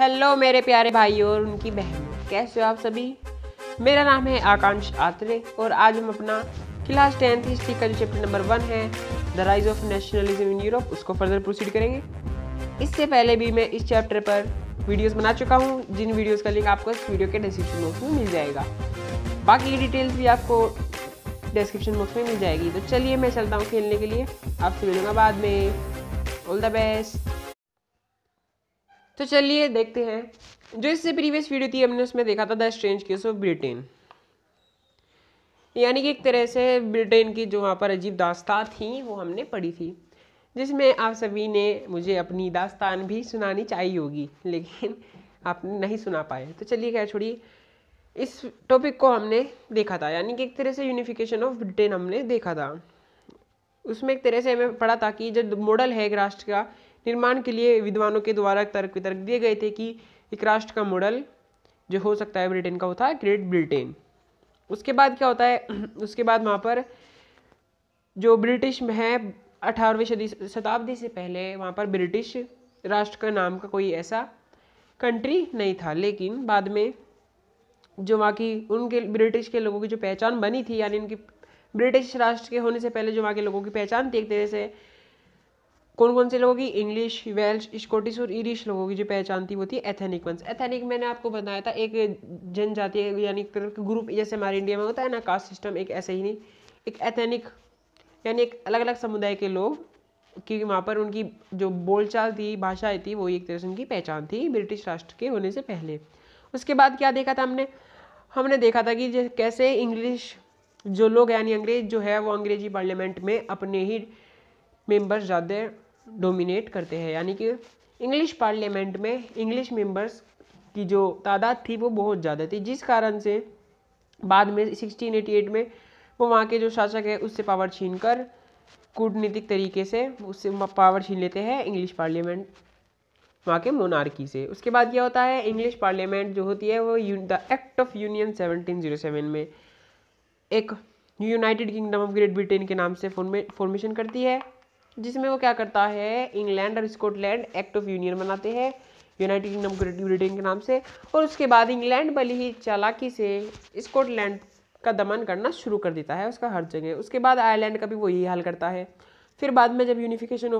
hello मेरे प्यारे भाई और उनकी बहन कैसे हो आप सभी मेरा नाम है आकांक्ष आत्रे और आज हम अपना क्लास टेंथ हिस्ट्री का जो चैप्टर नंबर वन है the rise of nationalism in Europe उसको फर्दर प्रोसीड करेंगे इससे पहले भी मैं इस चैप्टर पर वीडियोस बना चुका हूँ जिन वीडियोस का लिंक आपको इस वीडियो के डिस्क्रिप्शन बॉक्स में मिल जाएगा बाकी डिटेल्स भी आपको डिस्क्रिप्शन बॉक्स में मिल जाएगी तो चलिए मैं चलता हूँ खेलने के लिए आपसे मिलूंगा बाद में ऑल द बेस्ट तो चलिए देखते हैं जो इससे प्रीवियस वीडियो थी हमने उसमें देखा था the strange case of Britain यानी कि एक तरह से ब्रिटेन की जो वहाँ पर अजीब दास्तान थी वो हमने पढ़ी थी जिसमें आप सभी ने मुझे अपनी दास्तान भी सुनानी चाहिए होगी लेकिन आप नहीं सुना पाए तो चलिए क्या छोड़िए इस टॉपिक को हमने देखा था यानी कि एक तरह से यूनिफिकेशन ऑफ ब्रिटेन हमने देखा था उसमें एक तरह से हमें पढ़ा था कि जो मॉडल है एक राष्ट्र का निर्माण के लिए विद्वानों के द्वारा तर्क वितर्क दिए गए थे कि एक राष्ट्र का मॉडल जो हो सकता है ब्रिटेन का होता है ग्रेट ब्रिटेन उसके बाद क्या होता है उसके बाद वहाँ पर जो ब्रिटिश है अठारहवीं सदी शताब्दी से पहले वहाँ पर ब्रिटिश राष्ट्र का नाम का कोई ऐसा कंट्री नहीं था लेकिन बाद में जो वहाँ की उनके ब्रिटिश के लोगों की जो पहचान बनी थी यानी उनकी ब्रिटिश राष्ट्र के होने से पहले जो वहाँ के लोगों की पहचान थी एक तरह से कौन कौन से लोगों की इंग्लिश वेल्श स्कॉटिश और इरिश लोगों की जो पहचान थी वो थी एथेनिक वंश एथेनिक मैंने आपको बताया था एक जनजाति यानी ग्रुप जैसे हमारे इंडिया में होता है ना कास्ट सिस्टम एक ऐसे ही नहीं एक एथेनिक यानी एक अलग अलग समुदाय के लोग क्योंकि वहाँ पर उनकी जो बोलचाल थी भाषा थी वो एक तरह से उनकी पहचान थी ब्रिटिश राष्ट्र के होने से पहले उसके बाद क्या देखा था हमने हमने देखा था कि कैसे इंग्लिश जो लोग यानी अंग्रेज जो है वो अंग्रेजी पार्लियामेंट में अपने ही मेंबर्स ज़्यादा डोमिनेट करते हैं यानी कि इंग्लिश पार्लियामेंट में इंग्लिश मेंबर्स की जो तादाद थी वो बहुत ज़्यादा थी जिस कारण से बाद में 1688 में वो वहाँ के जो शासक है उससे पावर छीन कर कूटनीतिक तरीके से उससे पावर छीन लेते हैं इंग्लिश पार्लियामेंट वहाँ के मोनार्की से उसके बाद क्या होता है इंग्लिश पार्लियामेंट जो होती है वो the Act of Union seventeen में एक United Kingdom of Great Britain के नाम से फॉर्मेशन करती है जिसमें वो क्या करता है इंग्लैंड और स्कॉटलैंड एक्ट ऑफ यूनियन बनाते हैं यूनाइटेड किंगडम ग्रेट ब्रिटेन के नाम से और उसके बाद इंग्लैंड भले ही चालाकी से स्कॉटलैंड का दमन करना शुरू कर देता है उसका हर जगह उसके बाद आयरलैंड का भी वही हाल करता है फिर बाद में जब यूनिफिकेशन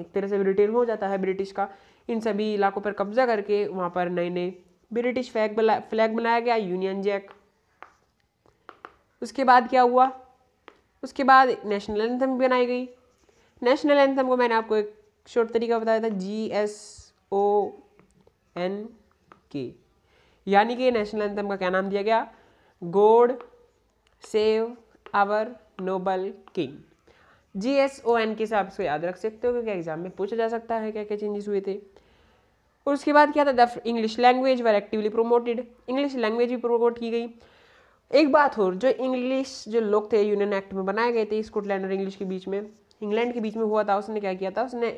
एक तरह से ब्रिटेन हो जाता है ब्रिटिश का इन सभी इलाकों पर कब्जा करके वहाँ पर नए नए ब्रिटिश फ्लैग बना फ्लैग बनाया गया यूनियन जैक उसके बाद क्या हुआ उसके बाद नेशनल एंथम बनाई गई नेशनल एंथम को मैंने आपको एक शॉर्ट तरीका बताया था जी एस ओ एन के यानी कि नेशनल एंथम का क्या नाम दिया गया God save our noble king जी एस ओ एन के से आप इसको याद रख सकते हो क्योंकि एग्जाम में पूछा जा सकता है क्या क्या चेंजेस हुए थे और उसके बाद क्या था the English language were actively promoted English language भी प्रोमोट की गई एक बात और जो इंग्लिश जो लोग थे यूनियन एक्ट में बनाए गए थे स्कॉटलैंड और इंग्लिश के बीच में इंग्लैंड के बीच में हुआ था उसने क्या किया था उसने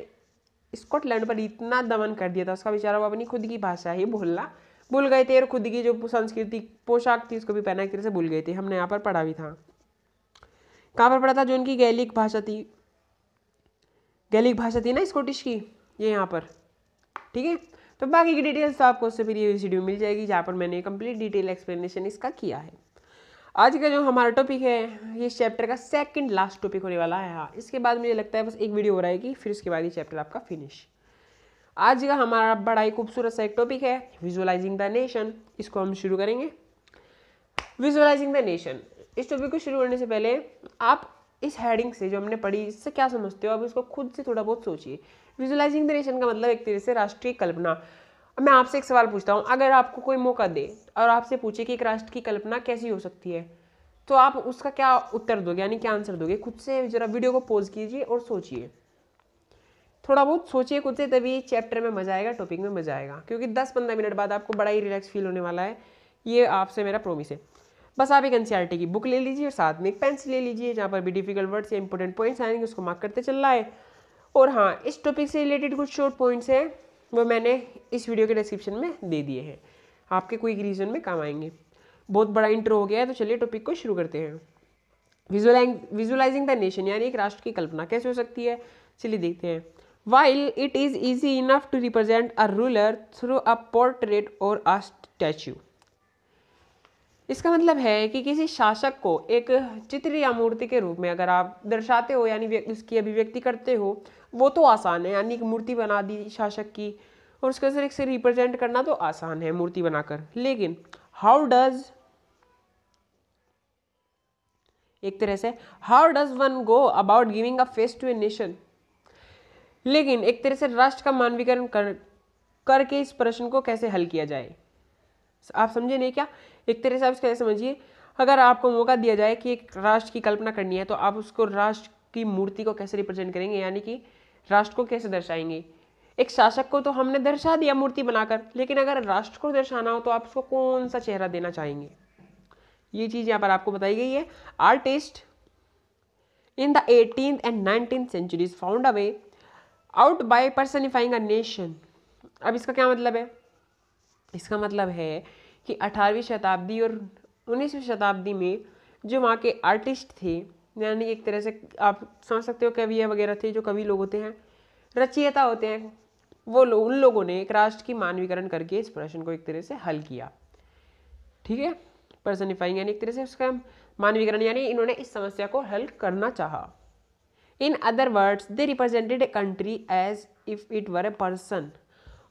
स्कॉटलैंड पर इतना दमन कर दिया था उसका बेचारा वो अपनी खुद की भाषा ही भूलना भूल गए थे और खुद की जो संस्कृति पोशाक थी उसको भी पहना एक तरह से भूल गए थे हमने यहाँ पर पढ़ा भी था कहाँ पर पढ़ा था जो उनकी गैलिक भाषा थी गैलिक भाषा थी ना स्कॉटिश की ये यहाँ पर ठीक है तो बाकी की डिटेल्स तो आपको उससे फिर ये वीडियो मिल जाएगी जहाँ पर मैंने कंप्लीट डिटेल एक्सप्लेनेशन इसका किया है आज का जो हमारा टॉपिक है ये चैप्टर का सेकंड लास्ट टॉपिक होने वाला है हाँ इसके बाद मुझे लगता है बस एक वीडियो हो रहा है कि फिर उसके बाद ये चैप्टर आपका फिनिश आज का हमारा बड़ा ही खूबसूरत सा एक टॉपिक है विजुअलाइजिंग द नेशन इसको हम शुरू करेंगे विजुअलाइजिंग द नेशन इस टॉपिक को शुरू करने से पहले आप इस हेडिंग से जो हमने पढ़ी इससे क्या समझते हो आप इसको खुद से थोड़ा बहुत सोचिए विजुअलाइजिंग द नेशन का मतलब एक तरह से राष्ट्रीय कल्पना अब मैं आपसे एक सवाल पूछता हूँ अगर आपको कोई मौका दे और आपसे पूछे कि एक राष्ट्र की कल्पना कैसी हो सकती है तो आप उसका क्या उत्तर दोगे यानी क्या आंसर दोगे खुद से ज़रा वीडियो को पॉज कीजिए और सोचिए थोड़ा बहुत सोचिए खुद से तभी चैप्टर में मज़ा आएगा टॉपिक में मज़ा आएगा क्योंकि दस पंद्रह मिनट बाद आपको बड़ा ही रिलैक्स फील होने वाला है ये आपसे मेरा प्रोमिस है बस आप एक एन की बुक ले लीजिए और साथ में एक पेंसिल ले लीजिए जहाँ पर भी डिफिकल्ट वर्ड्स या इंपॉर्टेंट पॉइंट्स आएंगे उसको मार्क करते चल रहा है और हाँ इस टॉपिक से रिलेटेड कुछ शॉर्ट पॉइंट्स हैं वो मैंने इस वीडियो के डिस्क्रिप्शन में दे दिए हैं आपके कोई रीजन में काम आएंगे बहुत बड़ा इंटर हो गया है तो चलिए टॉपिक को शुरू करते हैं विजुअलाइज विजुअलाइजिंग द नेशन यानी एक राष्ट्र की कल्पना कैसे हो सकती है चलिए देखते हैं while it is easy enough to represent a ruler through a portrait और अ स्टैचू इसका मतलब है कि किसी शासक को एक चित्र या मूर्ति के रूप में अगर आप दर्शाते हो यानी उसकी अभिव्यक्ति करते हो वो तो आसान है यानी एक मूर्ति बना दी शासक की और उसके अतिरिक्त से रिप्रेजेंट करना तो आसान है मूर्ति बनाकर लेकिन हाउ डज एक तरह से how does one go about giving a face to a nation लेकिन एक तरह से राष्ट्र का मानवीकरण कर करके इस प्रश्न को कैसे हल किया जाए आप समझे नहीं क्या एक तरह से आप इसको समझिए अगर आपको मौका दिया जाए कि एक राष्ट्र की कल्पना करनी है तो आप उसको राष्ट्र की मूर्ति को कैसे रिप्रेजेंट करेंगे यानी कि राष्ट्र को कैसे दर्शाएंगे एक शासक को तो हमने दर्शा दिया मूर्ति बनाकर लेकिन अगर राष्ट्र को दर्शाना हो तो आप उसको कौन सा चेहरा देना चाहेंगे ये चीज़ यहाँ पर आपको बताई गई है artist in the eighteen and nineteen centuries found a way out by personifying a nation अब इसका क्या मतलब है इसका मतलब है कि 18वीं शताब्दी और 19वीं शताब्दी में जो वहाँ के आर्टिस्ट थे यानी एक तरह से आप समझ सकते हो कवि वगैरह थे जो कवि लोग होते हैं रचयिता होते हैं वो लो, उन लोगों ने एक राष्ट्र की मानवीकरण करके इस प्रश्न को एक तरह से हल किया ठीक है पर्सनिफाइंग यानी एक तरह से उसका मानवीकरण यानी इन्होंने इस समस्या को हल करना चाहा in other words they represented a country as if it were a person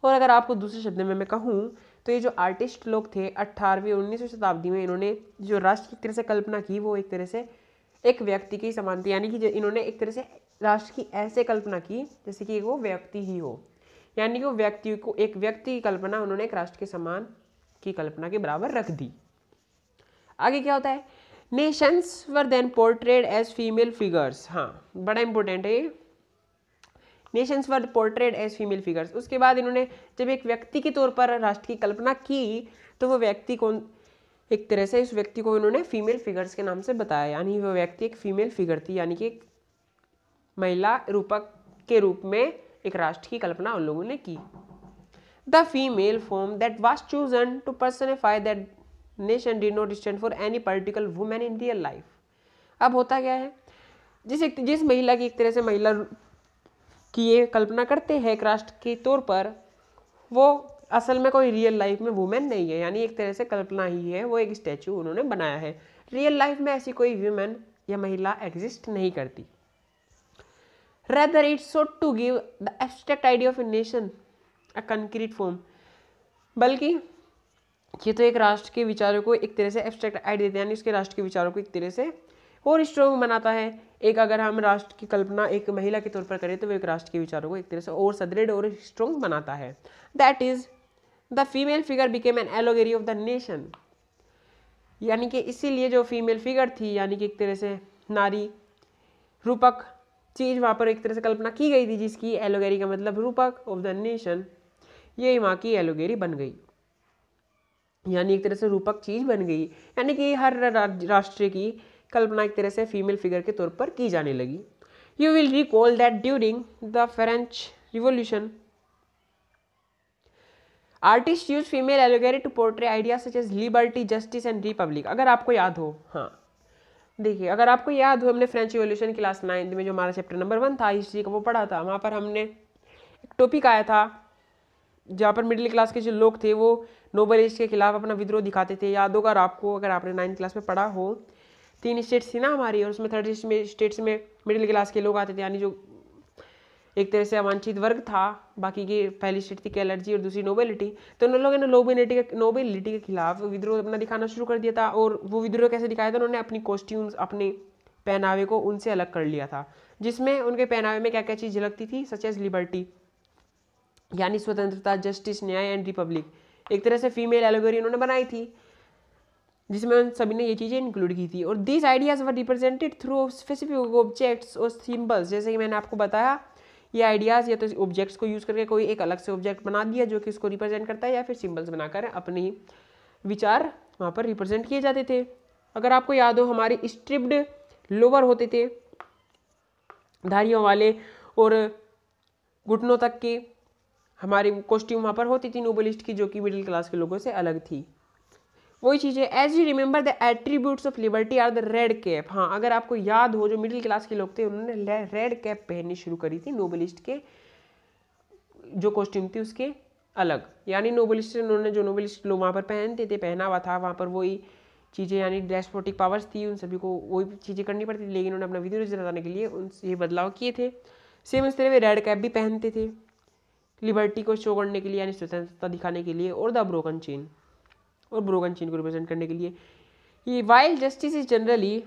और अगर आपको दूसरे शब्द में मैं कहूँ तो ये जो आर्टिस्ट लोग थे अट्ठारहवीं उन्नीसवीं शताब्दी में इन्होंने जो राष्ट्र की तरह से कल्पना की वो एक तरह से एक व्यक्ति की समान थी यानी कि इन्होंने एक तरह से राष्ट्र की ऐसे कल्पना की जैसे कि वो व्यक्ति ही हो यानी कि वो व्यक्ति को एक व्यक्ति की कल्पना उन्होंने एक राष्ट्र के समान की कल्पना के बराबर रख दी आगे क्या होता है nations were then portrayed as female figures हाँ बड़ा इंपॉर्टेंट है ये nations were portrayed as female figures उसके बाद इन्होंने जब एक व्यक्ति के तौर पर राष्ट्र की कल्पना की तो वो व्यक्ति कौन एक तरह से इस व्यक्ति को इन्होंने फीमेल फिगर्स के नाम से बताया यानी वो व्यक्ति एक फीमेल फिगर थी यानी कि एक महिला रूपक के रूप में एक राष्ट्र की कल्पना उन लोगों ने की the female form that was chosen to personify that nation did not stand for any particular women in real life अब होता क्या है जिस एक जिस महिला की एक तरह से महिला कि ये कल्पना करते हैं एक राष्ट्र के तौर पर वो असल में कोई रियल लाइफ में वुमेन नहीं है यानी एक तरह से कल्पना ही है वो एक स्टैचू उन्होंने बनाया है रियल लाइफ में ऐसी कोई वुमेन या महिला एग्जिस्ट नहीं करती rather it sought to give the abstract idea of a nation a concrete form बल्कि ये तो एक राष्ट्र के विचारों को एक तरह से एब्स्ट्रैक्ट आइडिया देते हैं यानी उसके राष्ट्र के विचारों को एक तरह से और स्ट्रॉन्ग बनाता है एक अगर हम राष्ट्र की कल्पना एक महिला के तौर पर करें तो वो एक राष्ट्र के विचारों को एक तरह से और सदृढ़ और स्ट्रॉन्ग बनाता है that is the female figure became an allegory of the nation यानी कि इसीलिए जो फीमेल फिगर थी यानी कि एक तरह से नारी रूपक चीज़ वहाँ पर एक तरह से कल्पना की गई थी जिसकी एलोगेरी का मतलब रूपक ऑफ द नेशन ये वहाँ की एलोगेरी बन गई यानी एक तरह से रूपक चीज़ बन गई यानी कि हर राष्ट्र की कल्पना एक तरह से फीमेल फिगर के तौर पर की जाने लगी you will recall that during the French Revolution artist use female allegory to portray idea such as liberty justice and republic अगर आपको याद हो हाँ देखिए अगर आपको याद हो हमने फ्रेंच रिवोल्यूशन क्लास नाइन्थ में जो हमारा चैप्टर नंबर वन था हिस्ट्री का वो पढ़ा था वहाँ पर हमने एक टॉपिक आया था जहाँ पर मिडिल क्लास के जो लोग थे वो नोबलिस्ट के खिलाफ अपना विद्रोह दिखाते थे याद होगा आपको अगर आपने नाइन्थ क्लास में पढ़ा हो तीन स्टेट्स थी ना हमारी और उसमें थर्ड स्टेट्स में मिडिल क्लास के लोग आते थे यानी जो एक तरह से अवांछित वर्ग था बाकी की पहली स्टेट थी कैलर्जी और दूसरी नोबेलिटी तो उन लोगों ने नोबेलिटी का नोबेलिटी के खिलाफ विद्रोह अपना दिखाना शुरू कर दिया था और वो विद्रोह कैसे दिखाया था उन्होंने अपनी कॉस्ट्यूम्स अपने पहनावे को उनसे अलग कर लिया था जिसमें उनके पहनावे में क्या क्या चीज़ झलकती थी सच एज लिबर्टी यानी स्वतंत्रता जस्टिस न्याय एंड रिपब्लिक एक तरह से फीमेल एलोगरी उन्होंने बनाई थी जिसमें उन सभी ने ये चीज़ें इंक्लूड की थी और this ideas were represented through specific objects और सिम्बल्स जैसे कि मैंने आपको बताया ये आइडियाज़ या तो ऑब्जेक्ट्स को यूज़ करके कोई एक अलग से ऑब्जेक्ट बना दिया जो कि उसको रिप्रेजेंट करता है या फिर सिम्बल्स बनाकर अपनी विचार वहाँ पर रिप्रेजेंट किए जाते थे अगर आपको याद हो हमारे स्ट्रिप्ड लोवर होते थे धारियों वाले और घुटनों तक के हमारी कॉस्ट्यूम वहाँ पर होती थी नोबलिस्ट की जो कि मिडिल क्लास के लोगों से अलग थी वही चीज़ें as you remember the attributes of liberty are the red cap हाँ अगर आपको याद हो जो मिडिल क्लास के लोग थे उन्होंने रेड कैप पहननी शुरू करी थी नोबलिस्ट के जो कॉस्ट्यूम थी उसके अलग यानी नोबलिस्ट उन्होंने जो नोबलिस्ट लोग वहाँ पर पहनते थे पहना हुआ था वहाँ पर वही चीज़ें यानी डेस्पोटिक पावर्स थी उन सभी को वही चीज़ें करनी पड़ती थी लेकिन उन्होंने अपना विद्रोह जताने के लिए उनसे ये बदलाव किए थे सेम इस तरह वे रेड कैप भी पहनते थे लिबर्टी को शो करने के लिए यानी स्वतंत्रता दिखाने के लिए और द ब्रोकन चेन और ब्रोगन चेन को रिप्रेजेंट करने के लिए ये while justice is generally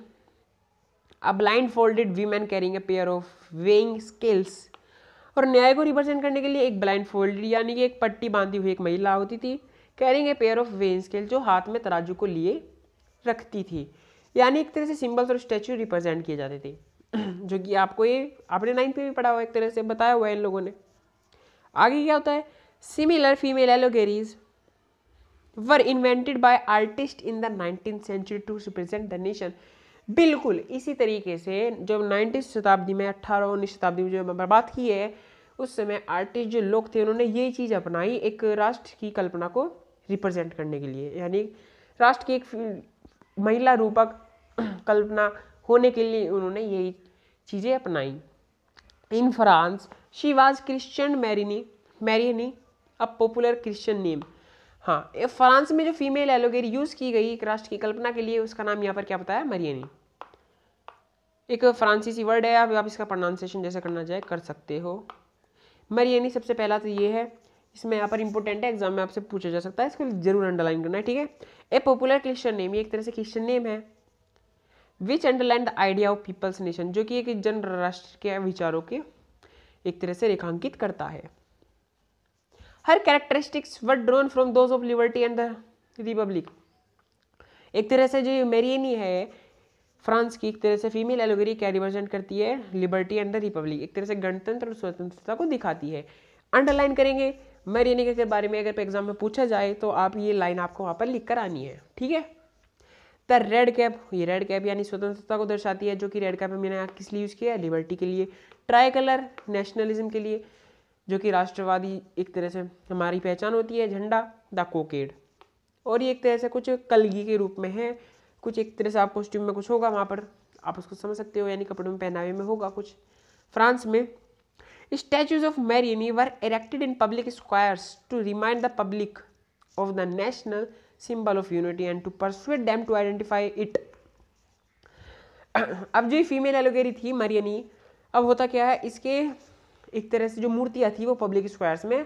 a blindfolded woman carrying a pair of weighing scales और न्याय को रिप्रेजेंट करने के लिए एक ब्लाइंड फोल्डेड यानी कि एक पट्टी बांधी हुई एक महिला होती थी carrying a pair of weighing scale जो हाथ में तराजू को लिए रखती थी यानी एक तरह से सिंबल्स और स्टैचू रिप्रेजेंट किए जाते थे जो कि आपको ये आपने नाइन्थ पे भी पढ़ा हुआ एक तरह से बताया हुआ है इन लोगों ने आगे क्या होता है similar female allegories were invented by artist in the nineteen century to represent the nation बिल्कुल इसी तरीके से जो नाइनटीन शताब्दी में अट्ठारह उन्नीस शताब्दी में जो बात की है उस समय आर्टिस्ट जो लोग थे उन्होंने ये चीज़ अपनाई एक राष्ट्र की कल्पना को रिप्रेजेंट करने के लिए यानी राष्ट्र की एक महिला रूपक कल्पना होने के लिए उन्होंने यही चीज़ें अपनाई in France she was christened Marianne Marianne a popular Christian name हाँ फ्रांस में जो फीमेल एलोगेरी यूज़ की गई एक राष्ट्र की कल्पना के लिए उसका नाम यहाँ पर क्या बताया मरियनी एक फ्रांसीसी वर्ड है आप आप इसका प्रोनाउंसिएशन जैसे करना चाहे कर सकते हो मरियनी सबसे पहला तो ये है इसमें यहाँ पर इंपॉर्टेंट है एग्जाम में आपसे पूछा जा सकता है इसको जरूर अंडरलाइन करना है ठीक है ए पॉपुलर क्रिश्चन नेम ये एक तरह से क्रिश्चन नेम है which underline the idea of people's nation जो कि एक जन राष्ट्र के विचारों के एक तरह से रेखांकित करता है her characteristics were drawn from those of liberty and the republic एक तरह से जो मेरियनी है फ्रांस की एक तरह से फीमेल एलोगरी क्या रिप्रेजेंट करती है लिबर्टी एंड द रिपब्लिक एक तरह से गणतंत्र और स्वतंत्रता को दिखाती है अंडरलाइन करेंगे मैरियनी के बारे में अगर एग्जाम में पूछा जाए तो आप ये लाइन आपको वहाँ पर लिख कर आनी है ठीक है द रेड कैप ये रेड कैप यानी स्वतंत्रता को दर्शाती है जो कि रेड कैप मैंने किस लिए यूज़ किया है लिबर्टी के लिए ट्राई कलर नेशनलिज्म के लिए जो कि राष्ट्रवादी एक तरह से हमारी पहचान होती है झंडा द कोकेड और ये एक तरह से कुछ कलगी के रूप में है कुछ एक तरह से आप कॉस्ट्यूम में कुछ होगा वहाँ पर आप उसको समझ सकते हो यानी कपड़ों में पहनावे में होगा कुछ फ्रांस में statues of Marianne were erected in public squares to remind the public of the national symbol of unity and to persuade them to identify it अब जो फीमेल एलोगेरी थी मरियनी अब होता क्या है इसके एक तरह से जो मूर्तियाँ थी वो पब्लिक स्क्वायर्स में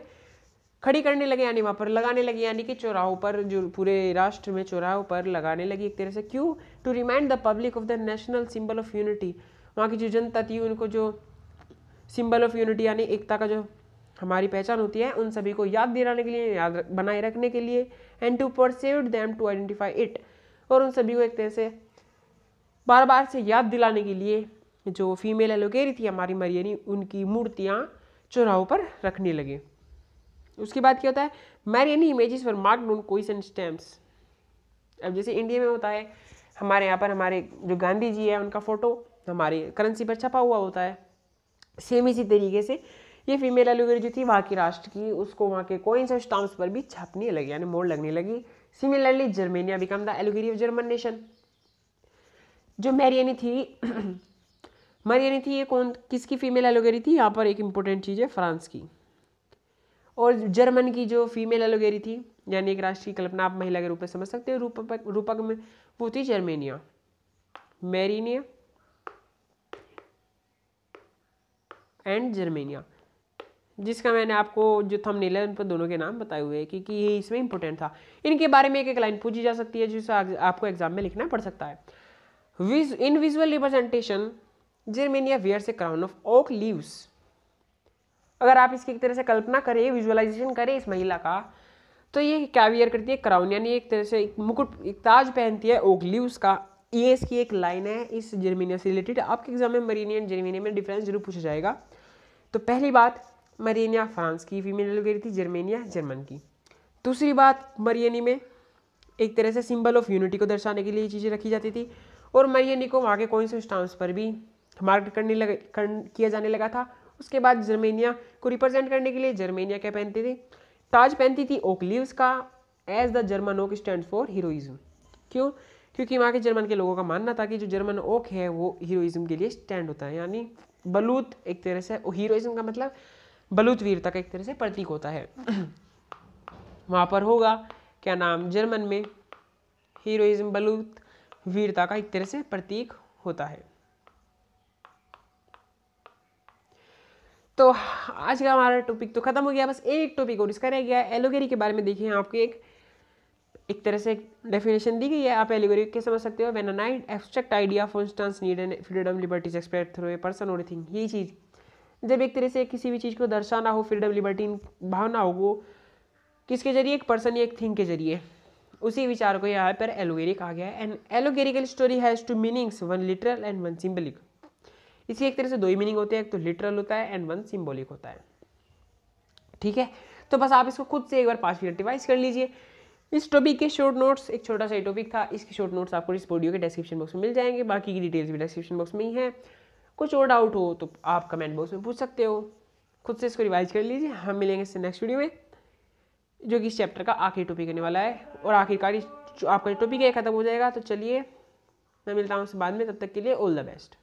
खड़ी करने लगे यानी वहाँ पर लगाने लगे यानी कि चौराहों पर जो पूरे राष्ट्र में चौराहों पर लगाने लगी एक तरह से क्यों to remind the public of the national symbol of unity वहाँ की जो जनता थी उनको जो सिंबल ऑफ यूनिटी यानी एकता का जो हमारी पहचान होती है उन सभी को याद दिलाने के लिए याद बनाए रखने के लिए and to perceive them to identify it और उन सभी को एक तरह से बार बार से याद दिलाने के लिए जो फीमेल एलोकेरी थी हमारी मरियनी उनकी मूर्तियाँ चौराहों पर रखने लगे उसके बाद क्या होता है Marianne images for mark known coins and stamps अब जैसे इंडिया में होता है हमारे यहाँ पर हमारे जो गांधी जी है उनका फ़ोटो हमारे करेंसी पर छपा हुआ होता है सेम इसी तरीके से ये फीमेल एलोगेरी जो थी वहाँ की राष्ट्र की उसको वहाँ के कोइंस और स्टाम्प्स पर भी छपने लगे यानी मोड़ लगने लगी similarly Germania became the allegory of German nation जो मैरियनी थी मरियनी थी ये कौन किसकी फीमेल एलोगेरी थी यहाँ पर एक इम्पोर्टेंट चीज़ है फ्रांस की और जर्मन की जो फीमेल एलोगेरी थी यानी एक राष्ट्रीय कल्पना आप महिला के रूप में समझ सकते हो रूपक रूपक में वो थी जर्मेनिया मेरीनिया एंड जर्मेनिया जिसका मैंने आपको जो थम है उन पर दोनों के नाम बताए हुए हैं क्योंकि ये इसमें इंपॉर्टेंट था इनके बारे में एक एक लाइन पूछी जा सकती है जिसे आपको एग्जाम में लिखना पड़ सकता है in visual representation Germania wears से क्राउन ऑफ ओक लीव्स अगर आप इसकी एक तरह से कल्पना करें विजुअलाइजेशन करें इस महिला का तो ये क्या वियर करती है क्राउन यानी एक तरह से एक मुकुट एक ताज पहनती है ओक लीव्स का ये इसकी एक लाइन है इस जर्मेनिया से रिलेटेड आपके एग्जाम में मरीनिया एंड जर्मेनिया में डिफरेंस जरूर पूछा जाएगा तो पहली बात मरीनिया फ्रांस की फीमेल एलिवेरी थी जर्मेनिया जर्मन की दूसरी बात मरियनी में एक तरह से सिंबल ऑफ यूनिटी को दर्शाने के लिए चीज़ें रखी जाती थी और मरियनी को वहाँ के से कॉन्स्टिट्यूंस पर भी मार्ग करने लगे कर, किया जाने लगा था उसके बाद जर्मेनिया को रिप्रेजेंट करने के लिए जर्मेनिया क्या पहनती थी ताज पहनती थी ओकलीव्स का as the German oak stand for heroism क्यों क्योंकि वहाँ के जर्मन के लोगों का मानना था कि जो जर्मन ओक है वो हीरोइज्म के लिए स्टैंड होता है यानी बलूत एक तरह से हीरोइज्म का मतलब बलूत वीरता का एक तरह से प्रतीक होता है वहाँ पर होगा क्या नाम जर्मन में हीरोइज्म बलूत वीरता का एक तरह से प्रतीक होता है तो आज का हमारा टॉपिक तो खत्म हो गया बस एक टॉपिक और इसका रह गया एलोगेरी के बारे में देखिए आपको एक एक तरह से डेफिनेशन दी गई है आप एलोगेरी के समझ सकते हो वेन नाइट abstract idea for instance need and freedom liberties expressed through a person और थिंग यही चीज़ जब एक तरह से किसी भी चीज़ को दर्शाना हो फ्रीडम लिबर्टी भावना हो वो किसके जरिए एक पर्सन या एक थिंग के जरिए उसी विचार को यहाँ पर एलोगेरी कहा गया है and allegorical story has two meanings one literal and one symbolic इसकी एक तरह से दो ही मीनिंग होते हैं एक तो लिटरल होता है एंड वन सिम्बॉलिक होता है ठीक है तो बस आप इसको खुद से एक बार पाँच मिनट रिवाइज कर लीजिए इस टॉपिक के शॉर्ट नोट्स एक छोटा सा टॉपिक था इसके शॉर्ट नोट्स आपको इस वीडियो के डिस्क्रिप्शन बॉक्स में मिल जाएंगे बाकी की डिटेल्स भी डिस्क्रिप्शन बॉक्स में ही है कुछ और डाउट हो तो आप कमेंट बॉक्स में पूछ सकते हो खुद से इसको रिवाइज कर लीजिए हम मिलेंगे इससे नेक्स्ट वीडियो में जो कि इस चैप्टर का आखिरी टॉपिक होने वाला है और आखिरकार आपका टॉपिक है खत्म हो जाएगा तो चलिए मैं मिलता हूँ उससे बाद में तब तक के लिए ऑल द बेस्ट